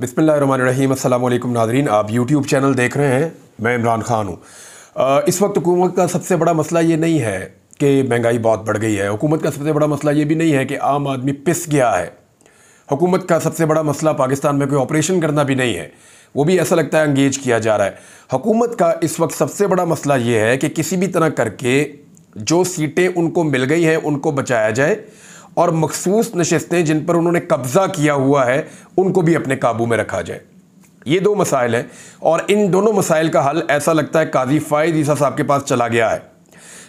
बिसमीम नाजरीन आप यूट्यूब चैनल देख रहे हैं मैं इमरान ख़ान हूँ इस वक्त हुकूमत का सबसे बड़ा मसला ये नहीं है कि महंगाई बहुत बढ़ गई है हुकूमत का सबसे बड़ा मसला ये भी नहीं है कि आम आदमी पिस गया है हुकूमत का सबसे बड़ा मसला पाकिस्तान में कोई ऑपरेशन करना भी नहीं है वो भी ऐसा लगता है अंगेज किया जा रहा है हुकूमत का इस वक्त सबसे बड़ा मसला ये है कि किसी भी तरह करके जो सीटें उनको मिल गई हैं उनको बचाया जाए और मखसूस नशस्तें जिन पर उन्होंने कब्ज़ा किया हुआ है उनको भी अपने काबू में रखा जाए ये दो मसाइल हैं और इन दोनों मसाइल का हल ऐसा लगता है काजी फ़ायद ईसा साहब के पास चला गया है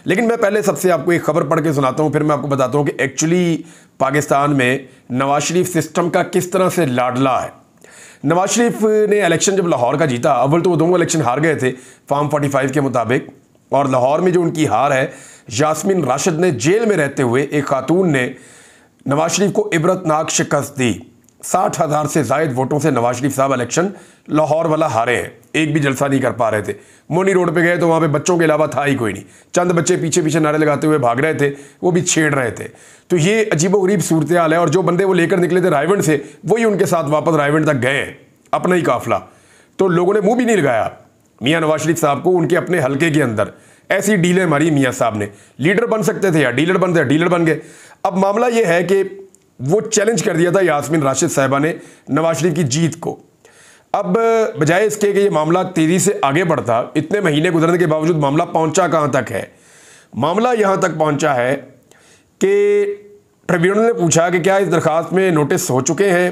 लेकिन मैं पहले सबसे आपको एक खबर पढ़ के सुनाता हूँ फिर मैं आपको बताता हूँ कि एक्चुअली पाकिस्तान में नवाज शरीफ सिस्टम का किस तरह से लाडला है नवाज शरीफ ने इलेक्शन जब लाहौर का जीता अव्वल तो वो दोनों इलेक्शन हार गए थे फार्म 45 के मुताबिक और लाहौर में जो उनकी हार है यासमिन राशिद ने जेल में रहते हुए एक खातून ने नवाज शरीफ को इबरतनाक शिकस्त दी साठ हज़ार से जायद वोटों से नवाज शरीफ साहब इलेक्शन लाहौर वाला हारे हैं एक भी जलसा नहीं कर पा रहे थे मोनी रोड पे गए तो वहाँ पे बच्चों के अलावा था ही कोई नहीं चंद बच्चे पीछे पीछे नारे लगाते हुए भाग रहे थे वो भी छेड़ रहे थे तो ये अजीबोगरीब सूरत हाल है और जो बंदे वो लेकर निकले थे रायवंड से वही उनके साथ वापस रायवंड तक गए अपना ही काफिला तो लोगों ने मुँह भी नहीं लगाया मियाँ नवाज शरीफ साहब को उनके अपने हल्के के अंदर ऐसी डीलें मारी मियाँ साहब ने लीडर बन सकते थे या डीलर बन थे डीलर बन गए अब मामला यह है कि वो चैलेंज कर दिया था यासमिन राशिद साहबा ने नवाज शरीफ की जीत को अब बजाय इसके कि ये मामला तेज़ी से आगे बढ़ता इतने महीने गुजरने के बावजूद मामला पहुंचा कहाँ तक है मामला यहाँ तक पहुंचा है कि ट्रिब्यूनल ने पूछा कि क्या इस दरख्वास्त में नोटिस हो चुके हैं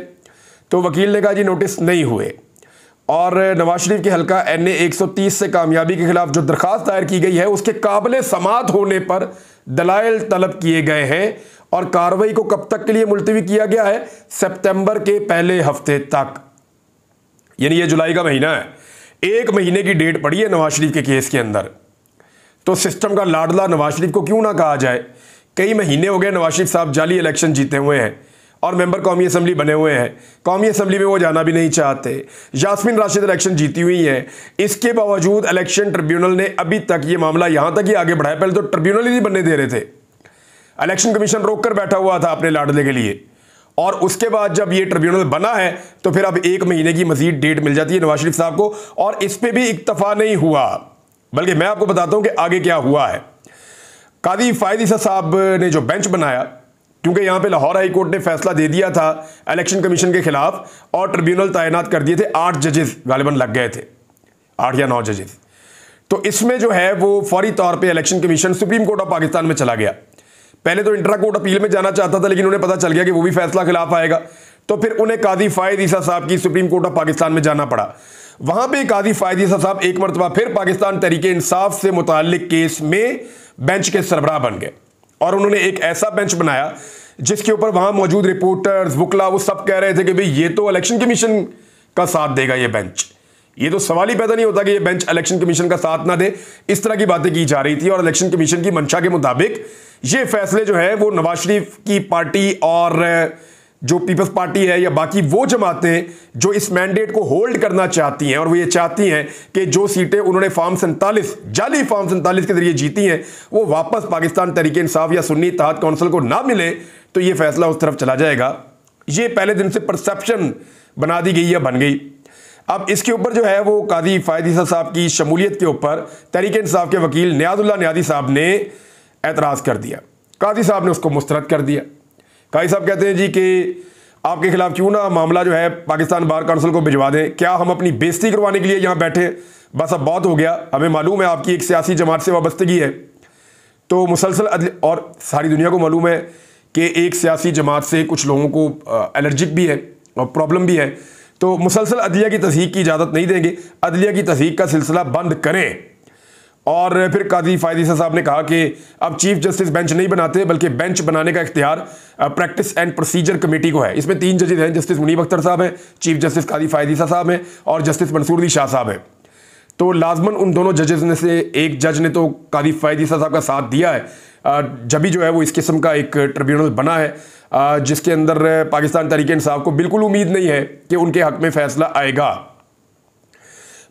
तो वकील ने कहा जी नोटिस नहीं हुए और नवाज शरीफ के हलका एन ए एक सौ तीस से कामयाबी के खिलाफ जो दरख्वास्त दायर की गई है उसके काबिल समात होने पर दलाइल तलब किए गए हैं और कार्रवाई को कब तक के लिए मुलतवी किया गया है सितंबर के पहले हफ्ते तक यानी यह जुलाई का महीना है एक महीने की डेट पड़ी है नवाज शरीफ के केस के अंदर तो सिस्टम का लाडला नवाज शरीफ को क्यों ना कहा जाए कई महीने हो गए नवाज शरीफ साहब जाली इलेक्शन जीते हुए हैं और मेंबर कौमी असम्बली बने हुए हैं कौमी असम्बली में वो जाना भी नहीं चाहते जासमिन राशिद इलेक्शन जीती हुई हैं इसके बावजूद इलेक्शन ट्रिब्यूनल ने अभी तक ये मामला यहाँ तक ही आगे बढ़ाया पहले तो ट्रिब्यूनल ही नहीं बनने दे रहे थे इलेक्शन कमीशन रोक कर बैठा हुआ था अपने लाडले के लिए और उसके बाद जब ये ट्रिब्यूनल बना है तो फिर अब एक महीने की मजीद डेट मिल जाती है नवाज शरीफ साहब को और इस पर भी इक्तफा नहीं हुआ बल्कि मैं आपको बताता हूँ कि आगे क्या हुआ है कादी फायदी साहब ने जो बेंच बनाया क्योंकि यहाँ पे लाहौर हाई कोर्ट ने फैसला दे दिया था इलेक्शन कमीशन के खिलाफ और ट्रिब्यूनल तैनात कर दिए थे आठ जजेस गालिबन लग गए थे आठ या नौ जजेस तो इसमें जो है वो फौरी तौर पे election commission supreme court of Pakistan में चला गया पहले तो इंटरा कोर्ट अपील में जाना चाहता था लेकिन उन्हें पता चल गया कि वो भी फैसला खिलाफ आएगा तो फिर उन्हें काजी फायद ईसा साहब की सुप्रीम कोर्ट ऑफ पाकिस्तान में जाना पड़ा वहां पे काजी फायद ईसा साहब एक मरतबा फिर पाकिस्तान तरीके इंसाफ से मुतल केस में बेंच के सरबराह बन गए और उन्होंने एक ऐसा बेंच बनाया जिसके ऊपर वहां मौजूद रिपोर्टर्स बुकला वो सब कह रहे थे कि भाई ये तो इलेक्शन कमीशन का साथ देगा ये बेंच ये तो सवाल ही पैदा नहीं होता कि ये बेंच इलेक्शन कमीशन का साथ ना दे इस तरह की बातें की जा रही थी और इलेक्शन कमीशन की मंशा के मुताबिक ये फैसले जो है वो नवाज शरीफ की पार्टी और जो पीपल्स पार्टी है या बाकी वो जमातें जो इस मैंडेट को होल्ड करना चाहती हैं और वो ये चाहती हैं कि जो सीटें उन्होंने फार्म सैंतालीस जाली फार्म सैंतालीस के जरिए जीती हैं वो वापस पाकिस्तान तरीके इंसाफ या सुन्नी तहत काउंसिल को ना मिले तो ये फैसला उस तरफ चला जाएगा ये पहले दिन से परसेप्शन बना दी गई या बन गई अब इसके ऊपर जो है वो काजी फायदी साहब की शमूलियत के ऊपर तहरीक साहब के वकील न्याजुल्ला न्याजी साहब ने एतराज़ कर दिया काजी साहब ने उसको मुस्तरद कर दिया काजी साहब कहते हैं जी कि आपके खिलाफ क्यों ना मामला जो है पाकिस्तान बार काउंसिल को भिजवा दें क्या हम अपनी बेजती करवाने के लिए यहाँ बैठे बस अब बहुत हो गया हमें मालूम है आपकी एक सियासी जमात से वाबस्तगी है तो मुसलसल और सारी दुनिया को मालूम है कि एक सियासी जमात से कुछ लोगों को एलर्जिक भी है और प्रॉब्लम भी है तो मुसलसल अदलिया की तस्दीक की इजाज़त नहीं देंगे अदलिया की तस्दीक का सिलसिला बंद करें और फिर काजी फायदी साहब ने कहा कि अब चीफ जस्टिस बेंच नहीं बनाते बल्कि बेंच बनाने का इख्तियार प्रैक्टिस एंड प्रोसीजर कमेटी को है इसमें तीन जजेज हैं जस्टिस मुनीब अख्तर साहब हैं चीफ जस्टिस काजी फायदी साहब हैं और जस्टिस मंसूर शाह साहब हैं तो लाजमन उन दोनों जजेस में से एक जज ने तो कादी फ़ायदीसा साहब का साथ दिया है जबी जो है वो इस किस्म का एक ट्रिब्यूनल बना है जिसके अंदर पाकिस्तान तरीके इंसाफ को बिल्कुल उम्मीद नहीं है कि उनके हक में फ़ैसला आएगा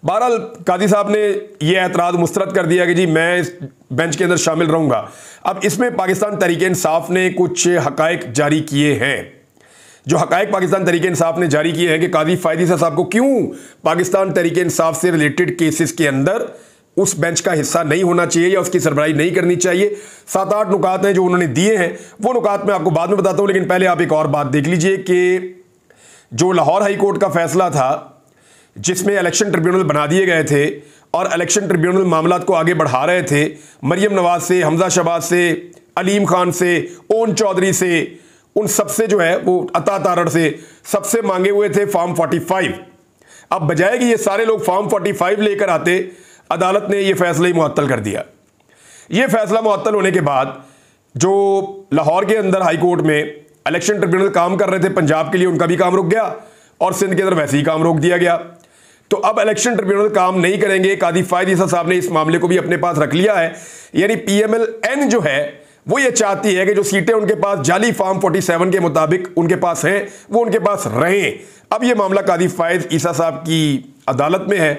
बहरहाल कादी साहब ने यह एतराज़ मुस्रद कर दिया कि जी मैं इस बेंच के अंदर शामिल रहूँगा अब इसमें पाकिस्तान तरीके इंसाफ ने कुछ हक़ जारी किए हैं जो हक़ पाकिस्तान तरीके इंसाफ ने जारी किए हैं कि काजी फायदी साहब को क्यों पाकिस्तान तरीके इंसाफ से रिलेटेड केसेस के अंदर उस बेंच का हिस्सा नहीं होना चाहिए या उसकी सरबराई नहीं करनी चाहिए सात आठ नुकात हैं जो उन्होंने दिए हैं वो नुकात मैं आपको बाद में बताता हूँ लेकिन पहले आप एक और बात देख लीजिए कि जो लाहौर हाई कोर्ट का फैसला था जिसमें इलेक्शन ट्रिब्यूनल बना दिए गए थे और इलेक्शन ट्रिब्यूनल मामला को आगे बढ़ा रहे थे मरियम नवाज से हमजा शबाज से अलीम खान से ओन चौधरी से उन सबसे जो है वो अतातारण से सबसे मांगे हुए थे फॉर्म 45 अब बजाय कि ये सारे लोग फॉर्म 45 लेकर आते अदालत ने ये फैसला ही मुअत्तल कर दिया ये फैसला मुअत्तल होने के बाद जो लाहौर के अंदर हाईकोर्ट में इलेक्शन ट्रिब्यूनल काम कर रहे थे पंजाब के लिए उनका भी काम रुक गया और सिंध के अंदर वैसे ही काम रोक दिया गया तो अब इलेक्शन ट्रिब्यूनल काम नहीं करेंगे कादी फायदी साहब ने इस मामले को भी अपने पास रख लिया है यानी पीएमएलएन जो है वो ये चाहती है कि जो सीटें उनके पास जाली फार्म 47 के मुताबिक उनके पास हैं वो उनके पास रहें अब ये मामला कादी फ़ायद ईसा साहब की अदालत में है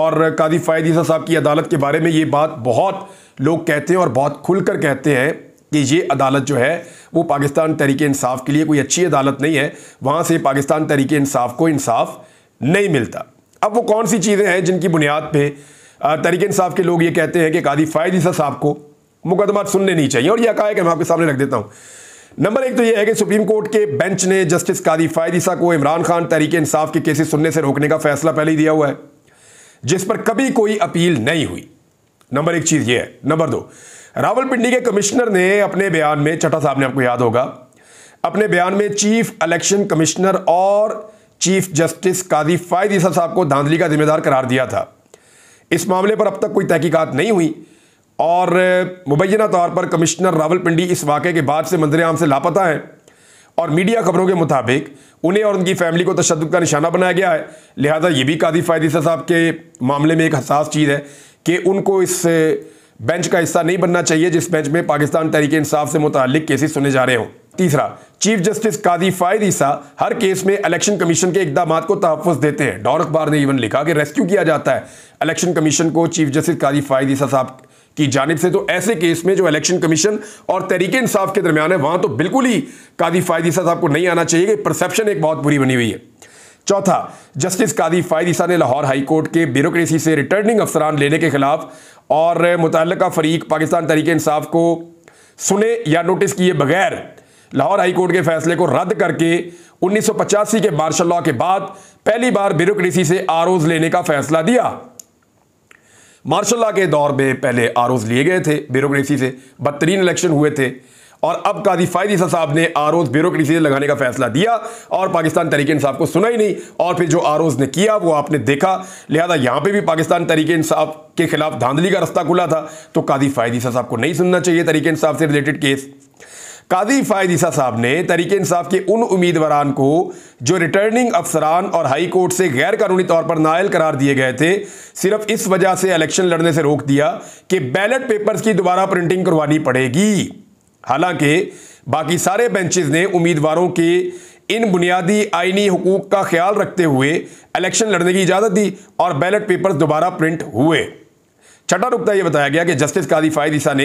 और कादी फ़ायद ईसा साहब की अदालत के बारे में ये बात बहुत लोग कहते हैं और बहुत खुलकर कहते हैं कि ये अदालत जो है वो पाकिस्तान तरीके इंसाफ के लिए कोई अच्छी अदालत नहीं है वहाँ से पाकिस्तान तरीके इंसाफ को इंसाफ नहीं मिलता अब वो कौन सी चीज़ें हैं जिनकी बुनियाद पर तरीके इंसाफ के लोग ये कहते हैं कि कादी फ़ायद ईसा साहब को मुकदमा सुनने नहीं चाहिए और यह कहा है मैं आपके सामने रख देता हूँ नंबर एक तो यह है कि सुप्रीम कोर्ट के बेंच ने जस्टिस कादी फायदीसा को इमरान खान तहरीक इंसाफ के केसेस सुनने से रोकने का फैसला पहले ही दिया हुआ है जिस पर कभी कोई अपील नहीं हुई नंबर एक चीज़ यह है नंबर दो रावलपिंडी के कमिश्नर ने अपने बयान में चटा साहब ने आपको याद होगा अपने बयान में चीफ इलेक्शन कमिश्नर और चीफ जस्टिस कादी फायदीसा साहब को धांधली का जिम्मेदार करार दिया था इस मामले पर अब तक कोई तहकीकत नहीं हुई और मुबैना तौर पर कमिश्नर रावलपिंडी इस वाक़े के बाद से मंजर आम से लापता हैं और मीडिया खबरों के मुताबिक उन्हें और उनकी फैमिली को तशद का निशाना बनाया गया है लिहाजा ये भी कादी फायदी साहब के मामले में एक हसास चीज़ है कि उनको इस बेंच का हिस्सा नहीं बनना चाहिए जिस बेंच में पाकिस्तान तहरीक इंसाफ से मुतक केसेस सुने जा रहे हों तीसरा चीफ जस्टिस कादी फायद ईसा हर केस में इलेक्शन कमीशन के इकदाम को तहफ़ देते हैं डॉर अखबार ने इवन लिखा कि रेस्क्यू किया जाता है इलेक्शन कमीशन को चीफ जस्टिस कादी फायद ईसा साहब की जानब से तो ऐसे केस में जो इलेक्शन कमीशन और तरीके इंसाफ के दरमियान है वहां तो बिल्कुल ही कादी फायदीसा साहब को नहीं आना चाहिए कि परसेप्शन एक बहुत बुरी बनी हुई है चौथा जस्टिस कादी फायदीसा ने लाहौर हाईकोर्ट के ब्यूरोसी से रिटर्निंग अफसरान लेने के खिलाफ और मुतल फरीक पाकिस्तान तरीके इंसाफ को सुने या नोटिस किए बगैर लाहौर हाईकोर्ट के फैसले को रद्द करके उन्नीस के मार्शल लॉ के बाद पहली बार ब्यूरोसी से आरोज लेने का फैसला दिया मार्शल के दौर में पहले आरोज लिए गए थे ब्यूरोसी से बदतरीन इलेक्शन हुए थे और अब काजी फायदी साहब ने आरोज ब्यूरोसी से लगाने का फैसला दिया और पाकिस्तान तरीके इंसाफ को सुना ही नहीं और फिर जो आरोज ने किया वो आपने देखा लिहाजा यहाँ पे भी पाकिस्तान तरीके इंसाफ के खिलाफ धांधली का रास्ता खुला था तो काजी फायदी साहब को नहीं सुनना चाहिए तरीके इंसाफ से रिलेटेड केस काजी फायद ईसा साहब ने तरीके इंसाफ के उन उम्मीदवारान को जो रिटर्निंग अफसरान और हाई कोर्ट से गैर कानूनी तौर पर नायल करार दिए गए थे सिर्फ इस वजह से इलेक्शन लड़ने से रोक दिया कि बैलेट पेपर्स की दोबारा प्रिंटिंग करवानी पड़ेगी हालांकि बाकी सारे बेंचेस ने उम्मीदवारों के इन बुनियादी आइनी हकूक का ख्याल रखते हुए इलेक्शन लड़ने की इजाज़त दी और बैलेट पेपर दोबारा प्रिंट हुए छठा नुकता यह बताया गया कि जस्टिस कादी फायद ईसा ने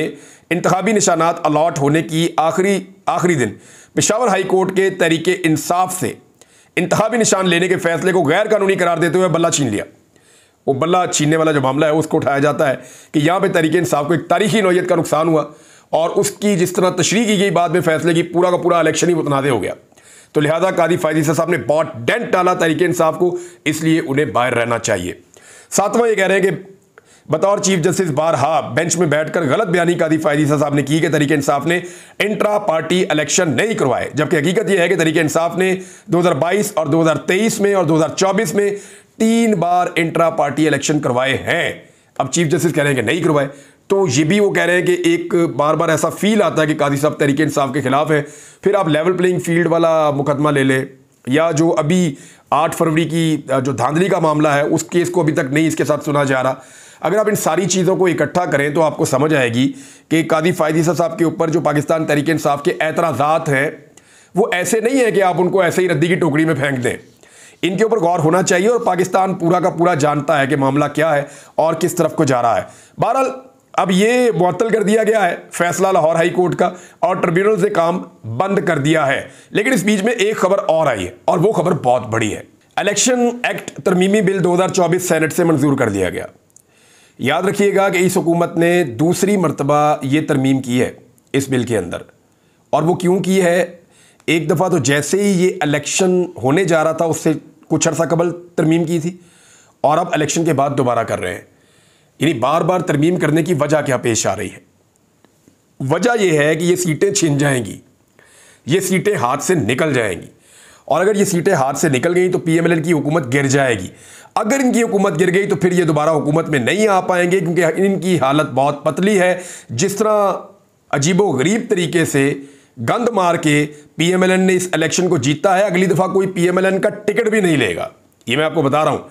इंतबी निशानात अलाट होने की आखिरी आखिरी दिन पिशावर हाई कोर्ट के तरीके इंसाफ से इंतबी निशान लेने के फैसले को गैर कानूनी करार देते हुए बल्ला छीन लिया वो बल्ला छीनने वाला जो मामला है उसको उठाया जाता है कि यहाँ पर तरीके इंसाफ को एक तारीखी नोयत का नुकसान हुआ और उसकी जिस तरह तशरी की गई बाद में फैसले की पूरा का पूरा इलेक्शन ही मुतनादे हो गया तो लिहाजा कादी फायदीसा साहब ने बहुत डेंट डाला तरीके इंसाफ को इसलिए उन्हें बाहर रहना चाहिए सातवां ये कह रहे हैं कि बतौर चीफ जस्टिस बारहा बेंच में बैठकर गलत बयानी कादी फायदीसा साहब ने की कि तरीके इंसाफ ने इंट्रा पार्टी इलेक्शन नहीं करवाए जबकि हकीकत यह है कि तरीके इंसाफ ने 2022 और 2023 में और 2024 में तीन बार इंट्रा पार्टी इलेक्शन करवाए हैं अब चीफ जस्टिस कह रहे हैं कि नहीं करवाए तो ये भी वो कह रहे हैं कि एक बार बार ऐसा फील आता है कि कादी साहब तरीके इंसाफ के खिलाफ है फिर आप लेवल प्लेइंग फील्ड वाला मुकदमा ले लें या जो अभी आठ फरवरी की जो धांधली का मामला है उस केस को अभी तक नहीं इसके साथ सुना जा रहा अगर आप इन सारी चीज़ों को इकट्ठा करें तो आपको समझ आएगी कि कादी फायदी साहब के ऊपर जो पाकिस्तान तरीके इंसाफ के एतराज़ात हैं वो ऐसे नहीं है कि आप उनको ऐसे ही रद्दी की टोकरी में फेंक दें इनके ऊपर गौर होना चाहिए और पाकिस्तान पूरा का पूरा जानता है कि मामला क्या है और किस तरफ को जा रहा है बहरहाल अब ये मुअत्तल कर दिया गया है फैसला लाहौर हाई कोर्ट का और ट्रिब्यूनल से काम बंद कर दिया है लेकिन इस बीच में एक खबर और आई है और वो खबर बहुत बड़ी है इलेक्शन एक्ट तरमीमी बिल 2024 सेनेट से मंजूर कर दिया गया याद रखिएगा कि इस हुकूमत ने दूसरी मरतबा ये तरमीम की है इस बिल के अंदर और वो क्यों की है एक दफ़ा तो जैसे ही ये इलेक्शन होने जा रहा था उससे कुछ अर्सा कबल तरमीम की थी और अब इलेक्शन के बाद दोबारा कर रहे हैं यानी बार बार तरमीम करने की वजह क्या पेश आ रही है वजह यह है कि ये सीटें छिन जाएंगी ये सीटें हाथ से निकल जाएंगी और अगर ये सीटें हाथ से निकल गई तो पी एम एल एन की हुकूमत गिर जाएगी अगर इनकी हुकूमत गिर गई तो फिर ये दोबारा हुकूमत में नहीं आ पाएंगे क्योंकि इनकी हालत बहुत पतली है जिस तरह अजीबो गरीब तरीके से गंद मार के पीएमएलएन ने इस इलेक्शन को जीता है अगली दफ़ा कोई पीएमएलएन का टिकट भी नहीं लेगा ये मैं आपको बता रहा हूँ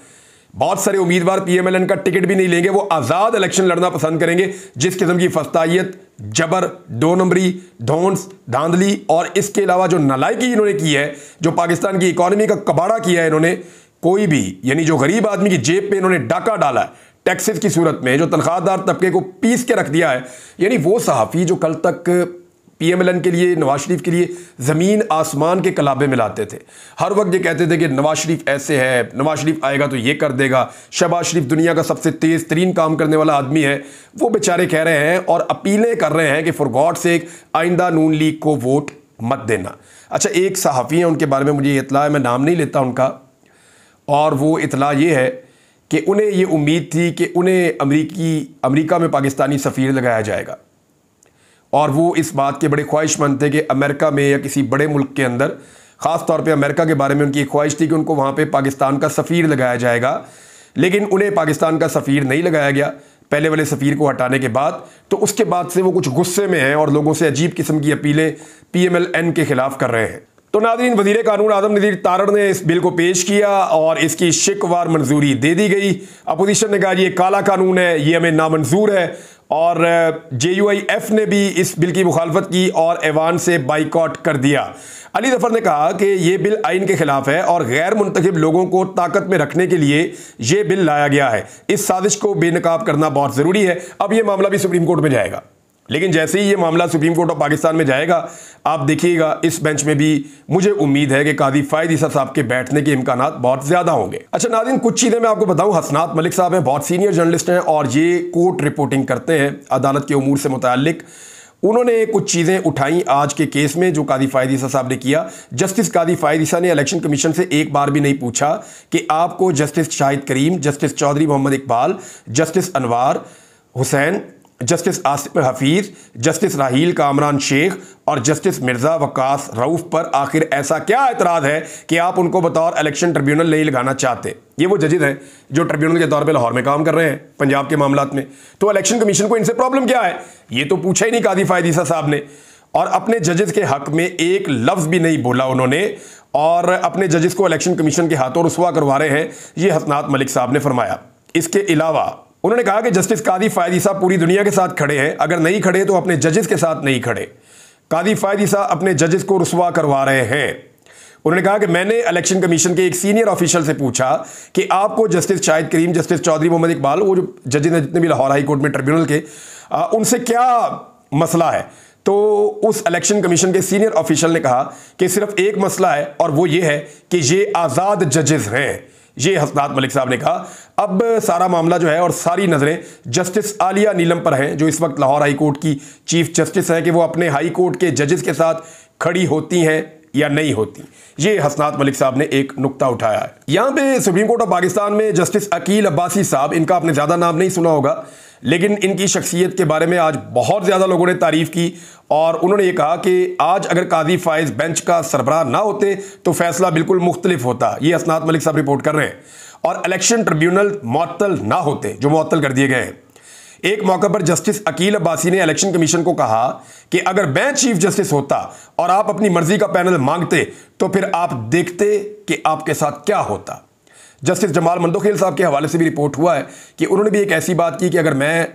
बहुत सारे उम्मीदवार पीएमएलएन का टिकट भी नहीं लेंगे वो आज़ाद इलेक्शन लड़ना पसंद करेंगे जिस किस्म की फस्ताइत जबर दो नंबरी धोंस धांधली और इसके अलावा जो नलायकी इन्होंने की है जो पाकिस्तान की इकॉनमी का कबाड़ा किया है इन्होंने कोई भी यानी जो गरीब आदमी की जेब पे इन्होंने डाका डाला है टैक्सेस की सूरत में जो तनख्वाहदार तबके को पीस के रख दिया है यानी वो सहाफ़ी जो कल तक पीएमएलएन के लिए नवाज शरीफ के लिए ज़मीन आसमान के कलाबे में लाते थे हर वक्त ये कहते थे कि नवाज शरीफ ऐसे है नवाज शरीफ आएगा तो ये कर देगा शहबाज शरीफ दुनिया का सबसे तेज़ तरीन काम करने वाला आदमी है वो बेचारे कह रहे हैं और अपीलें कर रहे हैं कि फॉर गॉड से आइंदा नून लीग को वोट मत देना अच्छा एक सहाफ़ी हैं उनके बारे में मुझे इतला है मैं नाम नहीं लेता उनका और वो इतला ये है कि उन्हें ये उम्मीद थी कि उन्हें अमरीकी अमरीका में पाकिस्तानी सफ़ीर लगाया जाएगा और वो इस बात के बड़े ख्वाहिशमंद थे कि अमेरिका में या किसी बड़े मुल्क के अंदर ख़ास तौर पर अमेरिका के बारे में उनकी ख्वाहिश थी कि उनको वहाँ पर पाकिस्तान का सफ़ीर लगाया जाएगा लेकिन उन्हें पाकिस्तान का सफ़ीर नहीं लगाया गया पहले वाले सफ़ीर को हटाने के बाद तो उसके बाद से वो कुछ गुस्से में हैं और लोगों से अजीब किस्म की अपीलें पी के ख़िलाफ़ कर रहे हैं तो नादरीन वजीर कानून आजम नज़ीर तारड़ ने इस बिल को पेश किया और इसकी शिकवार मंजूरी दे दी गई अपोजिशन ने कहा ये काला कानून है ये हमें नामंजूर है और जे यू आई एफ ने भी इस बिल की मुखालफत की और ऐवान से बाइकआउट कर दिया अली जफर ने कहा कि ये बिल आइन के खिलाफ है और गैर मुंतखब लोगों को ताकत में रखने के लिए यह बिल लाया गया है इस साजिश को बेनकाब करना बहुत ज़रूरी है अब यह मामला भी सुप्रीम कोर्ट में जाएगा लेकिन जैसे ही ये मामला सुप्रीम कोर्ट ऑफ पाकिस्तान में जाएगा आप देखिएगा इस बेंच में भी मुझे उम्मीद है कि कादी फायद ईसा साहब के बैठने के इम्कान बहुत ज़्यादा होंगे अच्छा नादिन कुछ चीज़ें मैं आपको बताऊं हसनात मलिक साहब हैं बहुत सीनियर जर्नलिस्ट हैं और ये कोर्ट रिपोर्टिंग करते हैं अदालत के अमूर से मुतल उन्होंने कुछ चीज़ें उठाई आज के केस में जो कादी फायद ईसा साहब ने किया जस्टिस कादी फायद ईसा ने इलेक्शन कमीशन से एक बार भी नहीं पूछा कि आपको justice Shahid Karim justice Chaudhry Mohammad Iqbal justice Anwar Hussain justice Asif Hafeez justice Raheel Kamran Sheikh और जस्टिस मिर्ज़ा वक्स रऊफ़ पर आखिर ऐसा क्या एतराज़ है कि आप उनको बतौर इलेक्शन ट्रिब्यूनल नहीं लगाना चाहते ये वो जजेज हैं जो ट्रिब्यूनल के तौर पर लाहौर में काम कर रहे हैं पंजाब के मामला में तो इलेक्शन कमीशन को इनसे प्रॉब्लम क्या है ये तो पूछा ही नहीं कादी फ़ायदीसा साहब ने और अपने जजेस के हक में एक लफ्ज़ भी नहीं बोला उन्होंने और अपने जजेस को इलेक्शन कमीशन के हाथों रसुआ करवा रहे हैं ये हसनात मलिक साहब ने फरमाया इसके अलावा उन्होंने कहा कि जस्टिस कादी फायदी साहब पूरी दुनिया के साथ खड़े हैं अगर नहीं खड़े तो अपने जजेस के साथ नहीं खड़े कादी फायदी साहब अपने जजेस को रसुवा करवा रहे हैं उन्होंने कहा कि मैंने इलेक्शन कमीशन के एक सीनियर ऑफिशियल से पूछा कि आपको जस्टिस शाहिद करीम जस्टिस चौधरी मोहम्मद इकबाल वो जो जजेस हैं जितने भी लाहौर हाई कोर्ट में ट्रिब्यूनल के आ, उनसे क्या मसला है तो उस इलेक्शन कमीशन के सीनियर ऑफिशियल ने कहा कि सिर्फ एक मसला है और वो ये है कि ये आज़ाद जजेस हैं ये हसनात मलिक साहब ने कहा अब सारा मामला जो है और सारी नज़रें जस्टिस आलिया नीलम पर हैं जो इस वक्त लाहौर हाई कोर्ट की चीफ जस्टिस हैं कि वो अपने हाई कोर्ट के जजेस के साथ खड़ी होती हैं या नहीं होती ये हसनात मलिक साहब ने एक नुक्ता उठाया है यहाँ पे सुप्रीम कोर्ट ऑफ पाकिस्तान में जस्टिस अकील अब्बासी साहब इनका आपने ज़्यादा नाम नहीं सुना होगा लेकिन इनकी शख्सियत के बारे में आज बहुत ज़्यादा लोगों ने तारीफ़ की और उन्होंने ये कहा कि आज अगर काजी फायज़ बेंच का सरबराह ना होते तो फैसला बिल्कुल मुख्तलिफ होता ये असनात मलिक साहब रिपोर्ट कर रहे हैं और इलेक्शन ट्रिब्यूनल मअतल ना होते जो मअतल कर दिए गए हैं एक मौके पर जस्टिस अकील अब्बासी ने इलेक्शन कमीशन को कहा कि अगर मैं चीफ जस्टिस होता और आप अपनी मर्जी का पैनल मांगते तो फिर आप देखते कि आपके साथ क्या होता जस्टिस जमाल मंदोखेल साहब के हवाले से भी रिपोर्ट हुआ है कि उन्होंने भी एक ऐसी बात की कि अगर मैं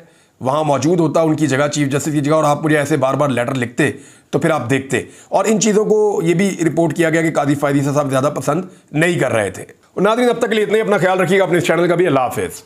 वहाँ मौजूद होता उनकी जगह चीफ जस्टिस की जगह और आप मुझे ऐसे बार बार लेटर लिखते तो फिर आप देखते और इन चीज़ों को ये भी रिपोर्ट किया गया कि कादी फायदी साहब ज़्यादा पसंद नहीं कर रहे थे नाजरीन अब तक के लिए इतना अपना ख्याल रखिएगा अपने इस चैनल का भी अल्लाह हाफिज़